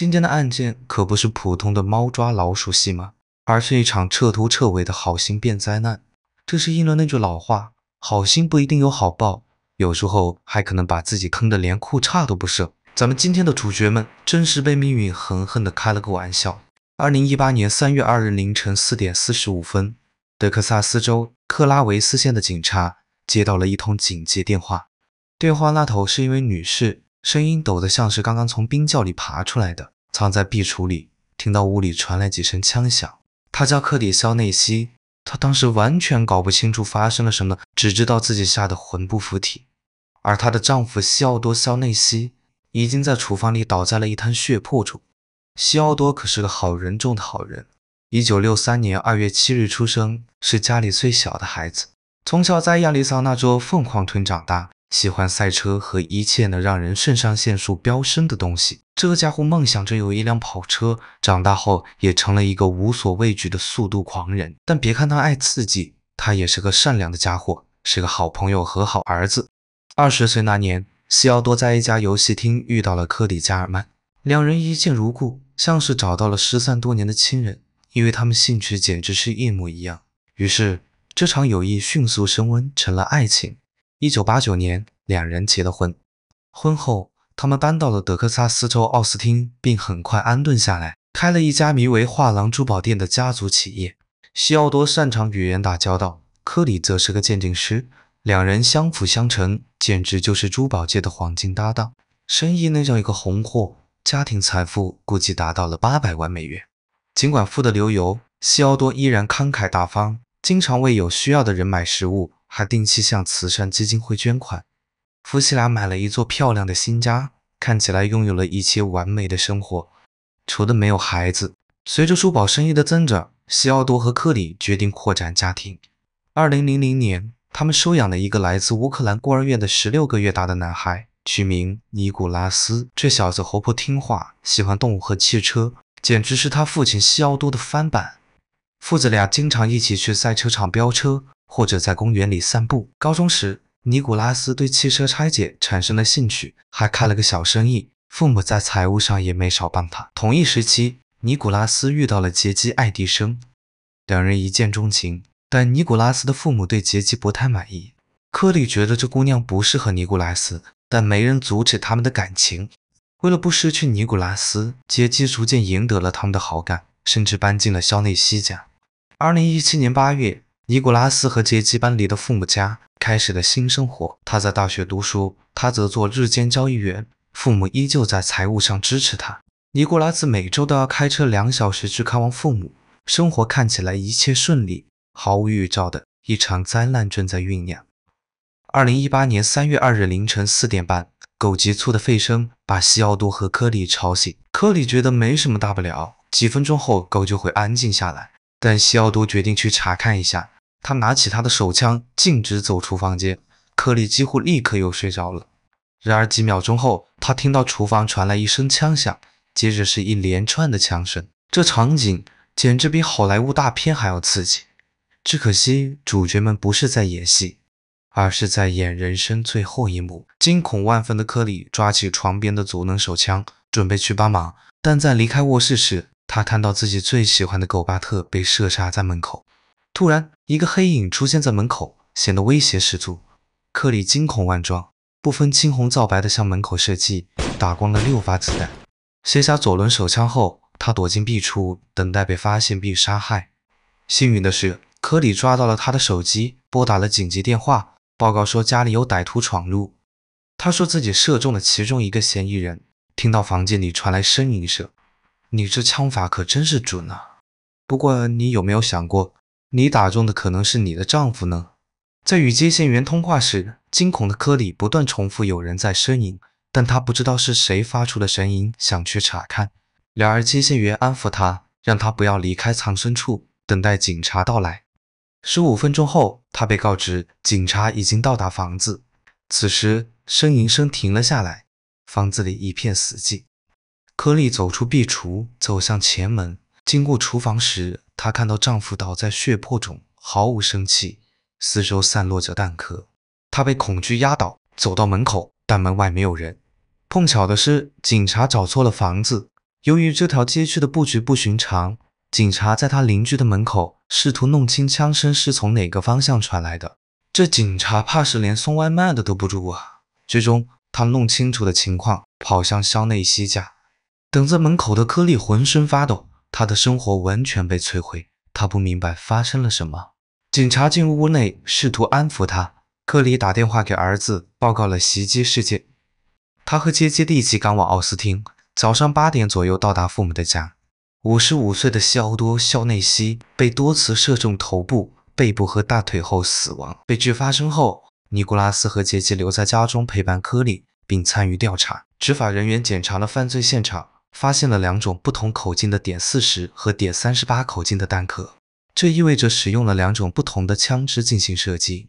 今天的案件可不是普通的猫抓老鼠戏码，而是一场彻头彻尾的好心变灾难。这是应了那句老话，好心不一定有好报，有时候还可能把自己坑得连裤衩都不剩。咱们今天的主角们，真是被命运狠狠地开了个玩笑。二零一八年三月二日凌晨四点四十五分，德克萨斯州克拉维斯县的警察接到了一通警急电话，电话那头是一位女士。声音抖得像是刚刚从冰窖里爬出来的。藏在壁橱里，听到屋里传来几声枪响。他叫克里肖内西，他当时完全搞不清楚发生了什么，只知道自己吓得魂不附体。而她的丈夫西奥多肖内西已经在厨房里倒在了一滩血泊中。西奥多可是个好人中的好人，一九六三年二月七日出生，是家里最小的孩子，从小在亚利桑那州凤凰屯长大。喜欢赛车和一切能让人肾上腺素飙升的东西。这家伙梦想着有一辆跑车，长大后也成了一个无所畏惧的速度狂人。但别看他爱刺激，他也是个善良的家伙，是个好朋友和好儿子。二十岁那年，西奥多在一家游戏厅遇到了科里·加尔曼，两人一见如故，像是找到了失散多年的亲人，因为他们兴趣简直是一模一样。于是，这场友谊迅速升温成了爱情。一九八九年，两人结了婚。婚后，他们搬到了德克萨斯州奥斯汀，并很快安顿下来，开了一家名为画廊珠宝店的家族企业。西奥多擅长与人打交道，科里则是个鉴定师，两人相辅相成，简直就是珠宝界的黄金搭档，生意那叫一个红火，家庭财富估计达到了八百万美元。尽管富得流油，西奥多依然慷慨大方，经常为有需要的人买食物。还定期向慈善基金会捐款，夫妻俩买了一座漂亮的新家，看起来拥有了一切完美的生活，除了没有孩子。随着珠宝生意的增长，西奥多和克里决定扩展家庭。二零零零年，他们收养了一个来自乌克兰孤儿院的十六个月大的男孩，取名尼古拉斯。这小子活泼听话，喜欢动物和汽车，简直是他父亲西奥多的翻版。父子俩经常一起去赛车场飙车。或者在公园里散步。高中时，尼古拉斯对汽车拆解产生了兴趣，还开了个小生意。父母在财务上也没少帮他。同一时期，尼古拉斯遇到了杰基·爱迪生，两人一见钟情。但尼古拉斯的父母对杰基不太满意，科里觉得这姑娘不适合尼古拉斯，但没人阻止他们的感情。为了不失去尼古拉斯，杰基逐渐赢得了他们的好感，甚至搬进了肖内西家。二零一七年八月。尼古拉斯和杰基搬离了父母家，开始了新生活。他在大学读书，他则做日间交易员。父母依旧在财务上支持他。尼古拉斯每周都要开车两小时去看望父母，生活看起来一切顺利。毫无预兆的一场灾难正在酝酿。二零一八年三月二日凌晨四点半，狗急促的吠声把西奥多和科里吵醒。科里觉得没什么大不了，几分钟后狗就会安静下来。但西奥多决定去查看一下。他拿起他的手枪，径直走出房间。科里几乎立刻又睡着了。然而几秒钟后，他听到厨房传来一声枪响，接着是一连串的枪声。这场景简直比好莱坞大片还要刺激。只可惜主角们不是在演戏，而是在演人生最后一幕。惊恐万分的科里抓起床边的阻能手枪，准备去帮忙，但在离开卧室时，他看到自己最喜欢的狗巴特被射杀在门口。突然，一个黑影出现在门口，显得威胁十足。科里惊恐万状，不分青红皂白的向门口射击，打光了六发子弹。卸下左轮手枪后，他躲进壁橱，等待被发现并杀害。幸运的是，科里抓到了他的手机，拨打了紧急电话，报告说家里有歹徒闯入。他说自己射中了其中一个嫌疑人。听到房间里传来呻吟声，你这枪法可真是准啊！不过你有没有想过？你打中的可能是你的丈夫呢。在与接线员通话时，惊恐的科里不断重复有人在呻吟，但他不知道是谁发出的呻吟，想去查看。然而接线员安抚他，让他不要离开藏身处，等待警察到来。十五分钟后，他被告知警察已经到达房子。此时呻吟声停了下来，房子里一片死寂。科利走出壁橱，走向前门，经过厨房时。她看到丈夫倒在血泊中，毫无生气，四周散落着弹壳。她被恐惧压倒，走到门口，但门外没有人。碰巧的是，警察找错了房子。由于这条街区的布局不寻常，警察在他邻居的门口，试图弄清枪声是从哪个方向传来的。这警察怕是连送外卖的都不如啊！最终，他弄清楚了情况，跑向肖内西家，等在门口的柯利浑身发抖。他的生活完全被摧毁，他不明白发生了什么。警察进屋内，试图安抚他。科里打电话给儿子，报告了袭击事件。他和杰基立即赶往奥斯汀，早上八点左右到达父母的家。五十五岁的西奥多肖内西被多次射中头部、背部和大腿后死亡。悲剧发生后，尼古拉斯和杰基留在家中陪伴科里，并参与调查。执法人员检查了犯罪现场。发现了两种不同口径的点四十和点三十八口径的弹壳，这意味着使用了两种不同的枪支进行射击。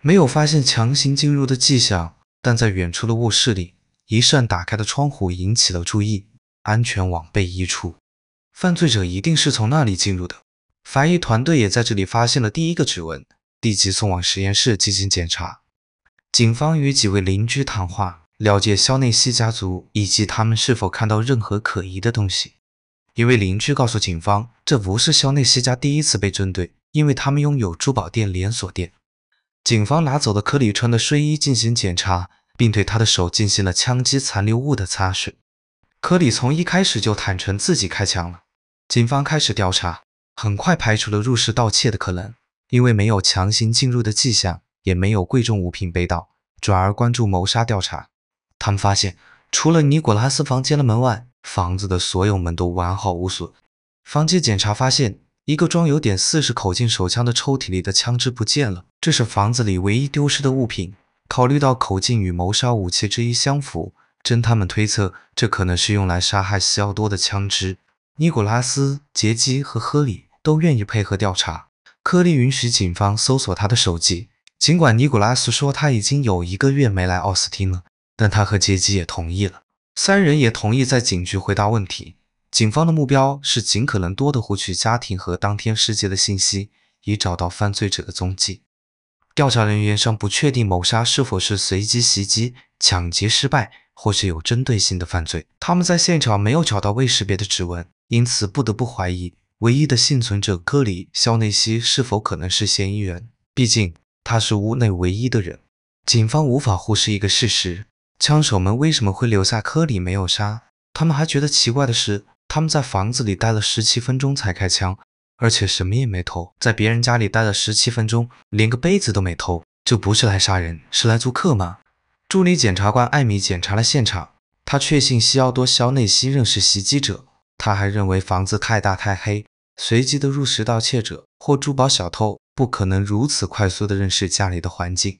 没有发现强行进入的迹象，但在远处的卧室里，一扇打开的窗户引起了注意，安全网被移出，犯罪者一定是从那里进入的。法医团队也在这里发现了第一个指纹，立即送往实验室进行检查。警方与几位邻居谈话。了解肖内西家族以及他们是否看到任何可疑的东西，一位邻居告诉警方，这不是肖内西家第一次被针对，因为他们拥有珠宝店连锁店。警方拿走了科里穿的睡衣进行检查，并对他的手进行了枪击残留物的擦拭。科里从一开始就坦诚自己开枪了。警方开始调查，很快排除了入室盗窃的可能，因为没有强行进入的迹象，也没有贵重物品被盗，转而关注谋杀调查。他们发现，除了尼古拉斯房间的门外，房子的所有门都完好无损。房间检查发现，一个装有点四十口径手枪的抽屉里的枪支不见了，这是房子里唯一丢失的物品。考虑到口径与谋杀武器之一相符，侦探们推测这可能是用来杀害西奥多的枪支。尼古拉斯、杰基和科里都愿意配合调查，科里允许警方搜索他的手机，尽管尼古拉斯说他已经有一个月没来奥斯汀了。但他和杰基也同意了，三人也同意在警局回答问题。警方的目标是尽可能多的获取家庭和当天事件的信息，以找到犯罪者的踪迹。调查人员尚不确定谋杀是否是随机袭击、抢劫失败，或是有针对性的犯罪。他们在现场没有找到未识别的指纹，因此不得不怀疑唯一的幸存者科里肖内西是否可能是嫌疑人，毕竟他是屋内唯一的人。警方无法忽视一个事实。枪手们为什么会留下科里没有杀？他们还觉得奇怪的是，他们在房子里待了十七分钟才开枪，而且什么也没偷。在别人家里待了十七分钟，连个杯子都没偷，就不是来杀人，是来租客吗？助理检察官艾米检查了现场，他确信西奥多肖内西认识袭击者。他还认为房子太大太黑，随机的入室盗窃者或珠宝小偷不可能如此快速的认识家里的环境。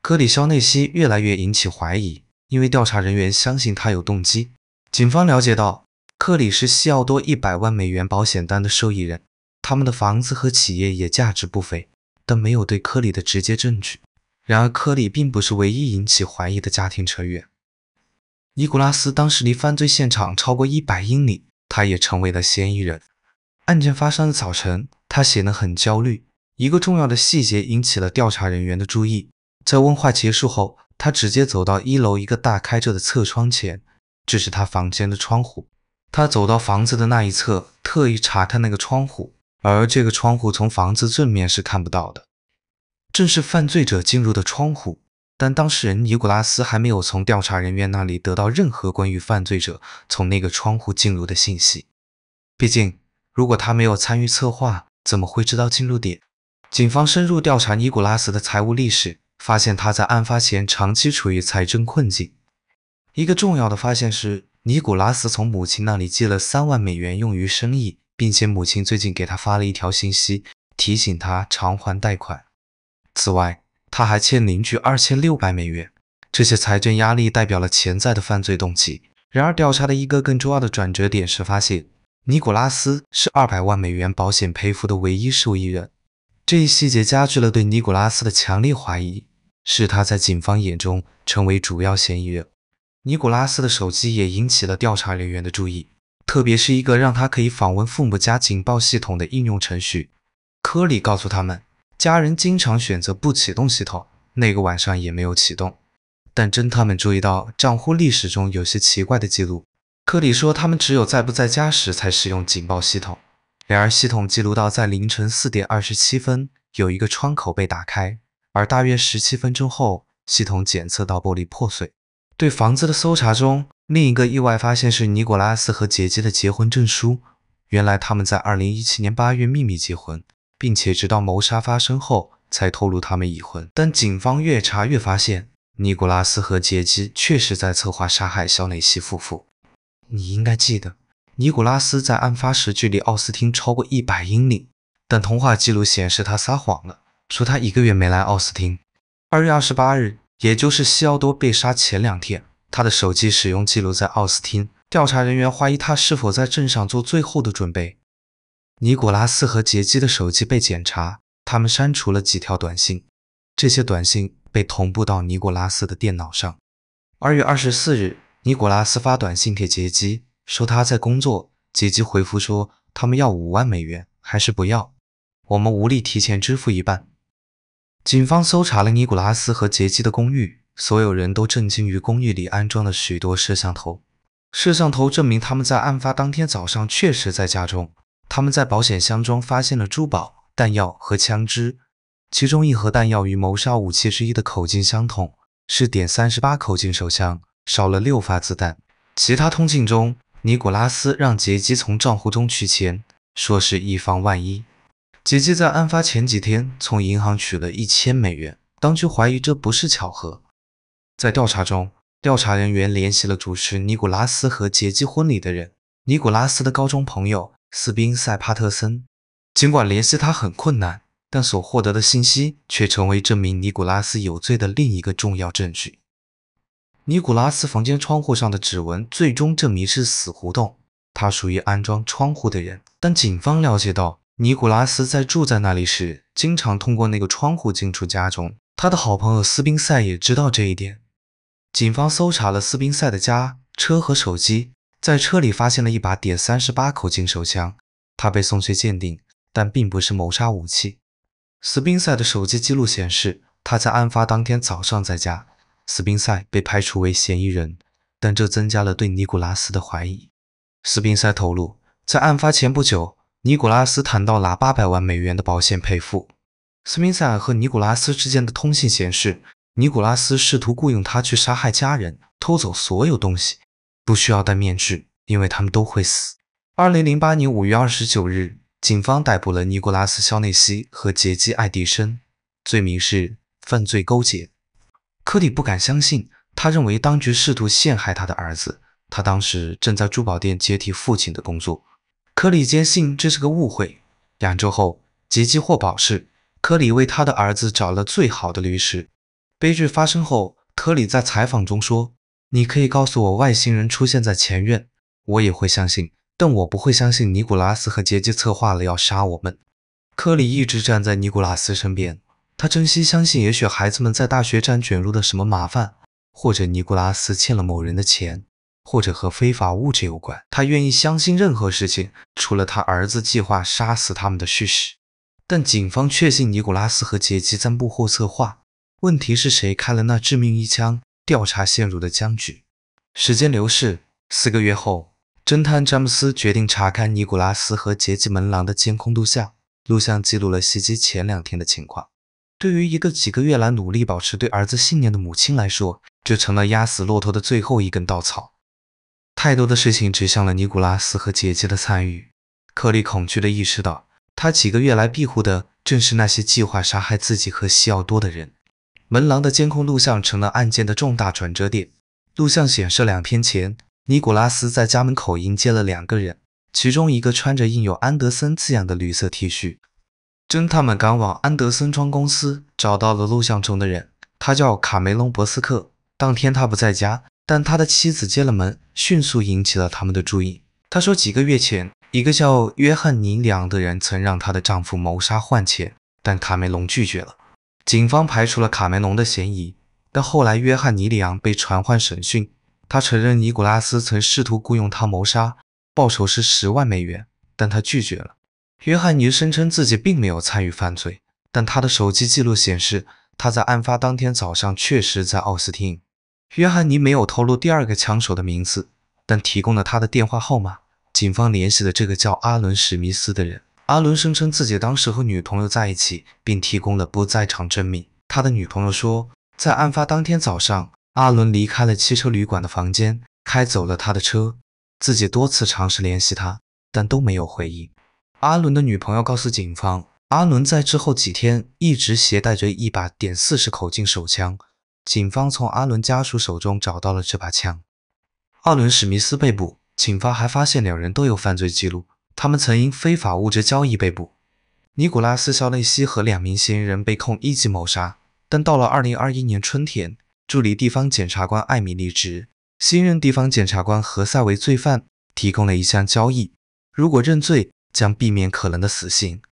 科里肖内西越来越引起怀疑。因为调查人员相信他有动机，警方了解到，科里是西奥多一百万美元保险单的受益人，他们的房子和企业也价值不菲，但没有对科里的直接证据。然而，科里并不是唯一引起怀疑的家庭成员。尼古拉斯当时离犯罪现场超过一百英里，他也成为了嫌疑人。案件发生的早晨，他显得很焦虑。一个重要的细节引起了调查人员的注意，在问话结束后。他直接走到一楼一个大开着的侧窗前，这是他房间的窗户。他走到房子的那一侧，特意查看那个窗户，而这个窗户从房子正面是看不到的，正是犯罪者进入的窗户。但当事人尼古拉斯还没有从调查人员那里得到任何关于犯罪者从那个窗户进入的信息。毕竟，如果他没有参与策划，怎么会知道进入点？警方深入调查尼古拉斯的财务历史。发现他在案发前长期处于财政困境。一个重要的发现是，尼古拉斯从母亲那里借了三万美元用于生意，并且母亲最近给他发了一条信息，提醒他偿还贷款。此外，他还欠邻居二千六百美元。这些财政压力代表了潜在的犯罪动机。然而，调查的一个更重要的转折点是发现，尼古拉斯是二百万美元保险赔付的唯一受益人。这一细节加剧了对尼古拉斯的强烈怀疑。使他在警方眼中成为主要嫌疑人。尼古拉斯的手机也引起了调查人员的注意，特别是一个让他可以访问父母家警报系统的应用程序。科里告诉他们，家人经常选择不启动系统，那个晚上也没有启动。但侦探们注意到账户历史中有些奇怪的记录。科里说，他们只有在不在家时才使用警报系统，然而系统记录到在凌晨四点二十七分有一个窗口被打开。而大约十七分钟后，系统检测到玻璃破碎。对房子的搜查中，另一个意外发现是尼古拉斯和杰姬的结婚证书。原来他们在二零一七年八月秘密结婚，并且直到谋杀发生后才透露他们已婚。但警方越查越发现，尼古拉斯和杰姬确实在策划杀害肖内西夫妇。你应该记得，尼古拉斯在案发时距离奥斯汀超过一百英里，但通话记录显示他撒谎了。说他一个月没来奥斯汀。二月二十八日，也就是西奥多被杀前两天，他的手机使用记录在奥斯汀。调查人员怀疑他是否在镇上做最后的准备。尼古拉斯和杰基的手机被检查，他们删除了几条短信，这些短信被同步到尼古拉斯的电脑上。二月二十四日，尼古拉斯发短信给杰基，说他在工作。杰基回复说他们要五万美元，还是不要？我们无力提前支付一半。警方搜查了尼古拉斯和杰基的公寓，所有人都震惊于公寓里安装了许多摄像头。摄像头证明他们在案发当天早上确实在家中。他们在保险箱中发现了珠宝、弹药和枪支，其中一盒弹药与谋杀武器之一的口径相同，是点三十八口径手枪，少了六发子弹。其他通信中，尼古拉斯让杰基从账户中取钱，说是一防万一。杰基在案发前几天从银行取了一千美元，当局怀疑这不是巧合。在调查中，调查人员联系了主持尼古拉斯和杰基婚礼的人，尼古拉斯的高中朋友斯宾塞帕特森。尽管联系他很困难，但所获得的信息却成为证明尼古拉斯有罪的另一个重要证据。尼古拉斯房间窗户上的指纹最终证明是死胡同，他属于安装窗户的人，但警方了解到。尼古拉斯在住在那里时，经常通过那个窗户进出家中。他的好朋友斯宾塞也知道这一点。警方搜查了斯宾塞的家、车和手机，在车里发现了一把点三十八口径手枪，他被送去鉴定，但并不是谋杀武器。斯宾塞的手机记录显示他在案发当天早上在家。斯宾塞被排除为嫌疑人，但这增加了对尼古拉斯的怀疑。斯宾塞透露，在案发前不久。尼古拉斯谈到拿八百万美元的保险赔付。斯宾塞和尼古拉斯之间的通信显示，尼古拉斯试图雇佣他去杀害家人，偷走所有东西，不需要戴面具，因为他们都会死。二零零八年五月二十九日，警方逮捕了尼古拉斯肖内西和杰基爱迪生，罪名是犯罪勾结。科里不敢相信，他认为当局试图陷害他的儿子，他当时正在珠宝店接替父亲的工作。科里坚信这是个误会。两周后，杰基获保释，科里为他的儿子找了最好的律师。悲剧发生后，科里在采访中说：“你可以告诉我外星人出现在前院，我也会相信，但我不会相信尼古拉斯和杰基策划了要杀我们。”科里一直站在尼古拉斯身边，他珍惜相信，也许孩子们在大学站卷入了什么麻烦，或者尼古拉斯欠了某人的钱。或者和非法物质有关，他愿意相信任何事情，除了他儿子计划杀死他们的事实。但警方确信尼古拉斯和杰基在幕后策划。问题是谁开了那致命一枪？调查陷入的僵局。时间流逝，四个月后，侦探詹姆斯决定查看尼古拉斯和杰基门廊的监控录像，录像记录了袭击前两天的情况。对于一个几个月来努力保持对儿子信念的母亲来说，这成了压死骆驼的最后一根稻草。太多的事情指向了尼古拉斯和姐姐的参与，克利恐惧地意识到，他几个月来庇护的正是那些计划杀害自己和西奥多的人。门廊的监控录像成了案件的重大转折点。录像显示两天前，尼古拉斯在家门口迎接了两个人，其中一个穿着印有安德森字样的绿色 T 恤。侦探们赶往安德森装公司，找到了录像中的人，他叫卡梅隆·博斯克。当天他不在家。但他的妻子接了门，迅速引起了他们的注意。他说，几个月前，一个叫约翰尼·里昂的人曾让她的丈夫谋杀换钱，但卡梅隆拒绝了。警方排除了卡梅隆的嫌疑，但后来约翰尼·里昂被传唤审讯。他承认尼古拉斯曾试图雇佣他谋杀，报酬是十万美元，但他拒绝了。约翰尼声称自己并没有参与犯罪，但他的手机记录显示，他在案发当天早上确实在奥斯汀。约翰尼没有透露第二个枪手的名字，但提供了他的电话号码。警方联系了这个叫阿伦史密斯的人。阿伦声称自己当时和女朋友在一起，并提供了不在场证明。他的女朋友说，在案发当天早上，阿伦离开了汽车旅馆的房间，开走了他的车。自己多次尝试联系他，但都没有回应。阿伦的女朋友告诉警方，阿伦在之后几天一直携带着一把点四十口径手枪。警方从阿伦家属手中找到了这把枪。阿伦史密斯被捕，警方还发现两人都有犯罪记录，他们曾因非法物质交易被捕。尼古拉斯肖内西和两名嫌疑人被控一级谋杀，但到了二零二一年春天，助理地方检察官艾米丽指新任地方检察官何塞为罪犯提供了一项交易，如果认罪，将避免可能的死刑，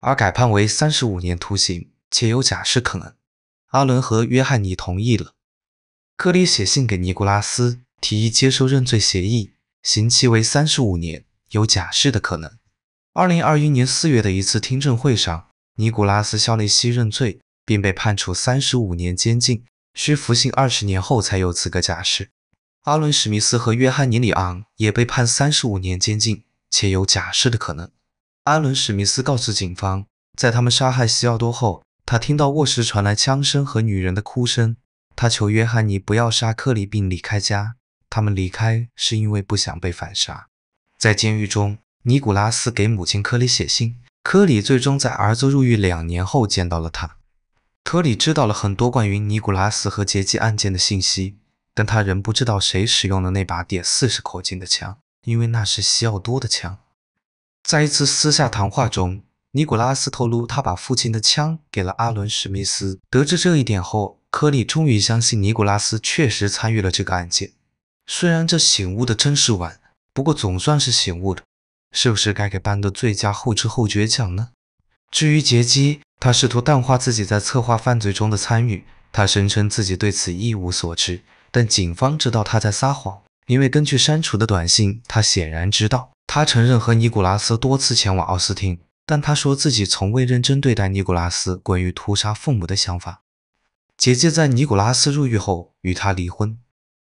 而改判为三十五年徒刑，且有假释可能。阿伦和约翰尼同意了。科里写信给尼古拉斯，提议接受认罪协议，刑期为三十五年，有假释的可能。二零二一年四月的一次听证会上，尼古拉斯肖内西认罪，并被判处三十五年监禁，需服刑二十年后才有资格假释。阿伦史密斯和约翰尼里昂也被判三十五年监禁，且有假释的可能。阿伦史密斯告诉警方，在他们杀害西奥多后，他听到卧室传来枪声和女人的哭声，他求约翰尼不要杀科里并离开家。他们离开是因为不想被反杀。在监狱中，尼古拉斯给母亲科里写信。科里最终在儿子入狱两年后见到了他。科里知道了很多关于尼古拉斯和劫机案件的信息，但他仍不知道谁使用的那把点四十口径的枪，因为那是西奥多的枪。在一次私下谈话中。尼古拉斯透露，他把父亲的枪给了阿伦史密斯。得知这一点后，科里终于相信尼古拉斯确实参与了这个案件。虽然这醒悟的真是晚，不过总算是醒悟了。是不是该给班个最佳后知后觉奖呢？至于杰基，他试图淡化自己在策划犯罪中的参与，他声称自己对此一无所知。但警方知道他在撒谎，因为根据删除的短信，他显然知道。他承认和尼古拉斯多次前往奥斯汀。但他说自己从未认真对待尼古拉斯关于屠杀父母的想法。杰姐在尼古拉斯入狱后与他离婚。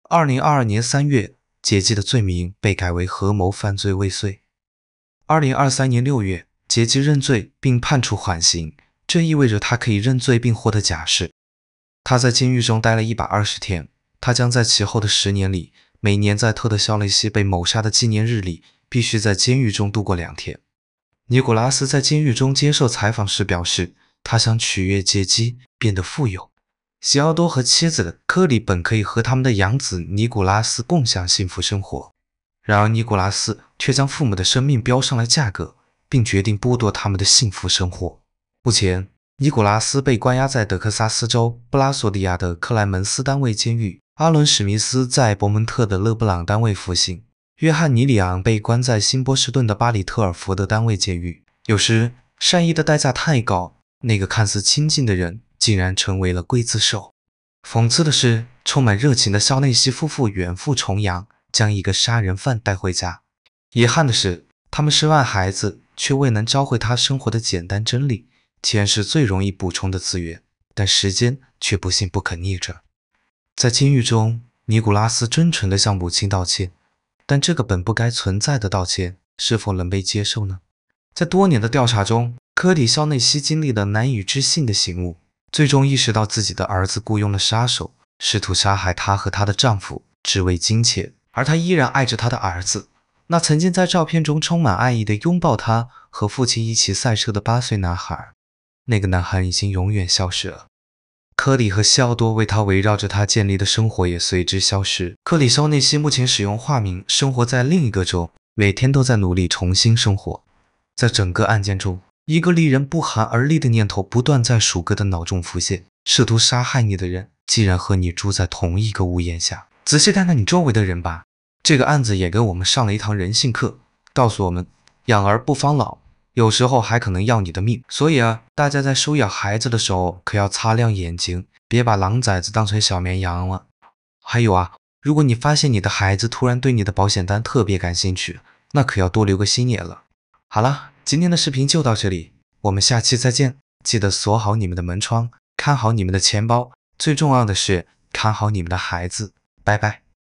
2022年3月，杰姐的罪名被改为合谋犯罪未遂。2023年6月，杰基认罪并判处缓刑，这意味着他可以认罪并获得假释。他在监狱中待了一百二十天。他将在其后的十年里，每年在特德肖雷西被谋杀的纪念日里，必须在监狱中度过两天。尼古拉斯在监狱中接受采访时表示，他想取悦杰基，变得富有。西奥多和妻子的科里本可以和他们的养子尼古拉斯共享幸福生活，然而尼古拉斯却将父母的生命标上了价格，并决定剥夺他们的幸福生活。目前，尼古拉斯被关押在德克萨斯州布拉索利亚的克莱门斯单位监狱，阿伦史密斯在伯蒙特的勒布朗单位服刑。约翰尼里昂被关在新波士顿的巴里特尔福德单位监狱。有时善意的代价太高，那个看似亲近的人竟然成为了刽子手。讽刺的是，充满热情的肖内西夫妇远赴重洋，将一个杀人犯带回家。遗憾的是，他们深爱孩子却未能教会他生活的简单真理。钱是最容易补充的资源，但时间却不幸不可逆转。在监狱中，尼古拉斯真诚地向母亲道歉。但这个本不该存在的道歉，是否能被接受呢？在多年的调查中，科里肖内西经历了难以置信的醒悟，最终意识到自己的儿子雇佣了杀手，试图杀害她和她的丈夫，只为金钱。而她依然爱着她的儿子，那曾经在照片中充满爱意的拥抱他和父亲一起赛车的八岁男孩。那个男孩已经永远消失了。科里和西奥多为他围绕着他建立的生活也随之消失。科里肖内西目前使用化名，生活在另一个州，每天都在努力重新生活。在整个案件中，一个令人不寒而栗的念头不断在鼠哥的脑中浮现：试图杀害你的人竟然和你住在同一个屋檐下。仔细看看你周围的人吧。这个案子也给我们上了一堂人性课，告诉我们养儿不防老。有时候还可能要你的命，所以啊，大家在收养孩子的时候可要擦亮眼睛，别把狼崽子当成小绵羊了。还有啊，如果你发现你的孩子突然对你的保险单特别感兴趣，那可要多留个心眼了。好了，今天的视频就到这里，我们下期再见。记得锁好你们的门窗，看好你们的钱包，最重要的是看好你们的孩子。拜拜。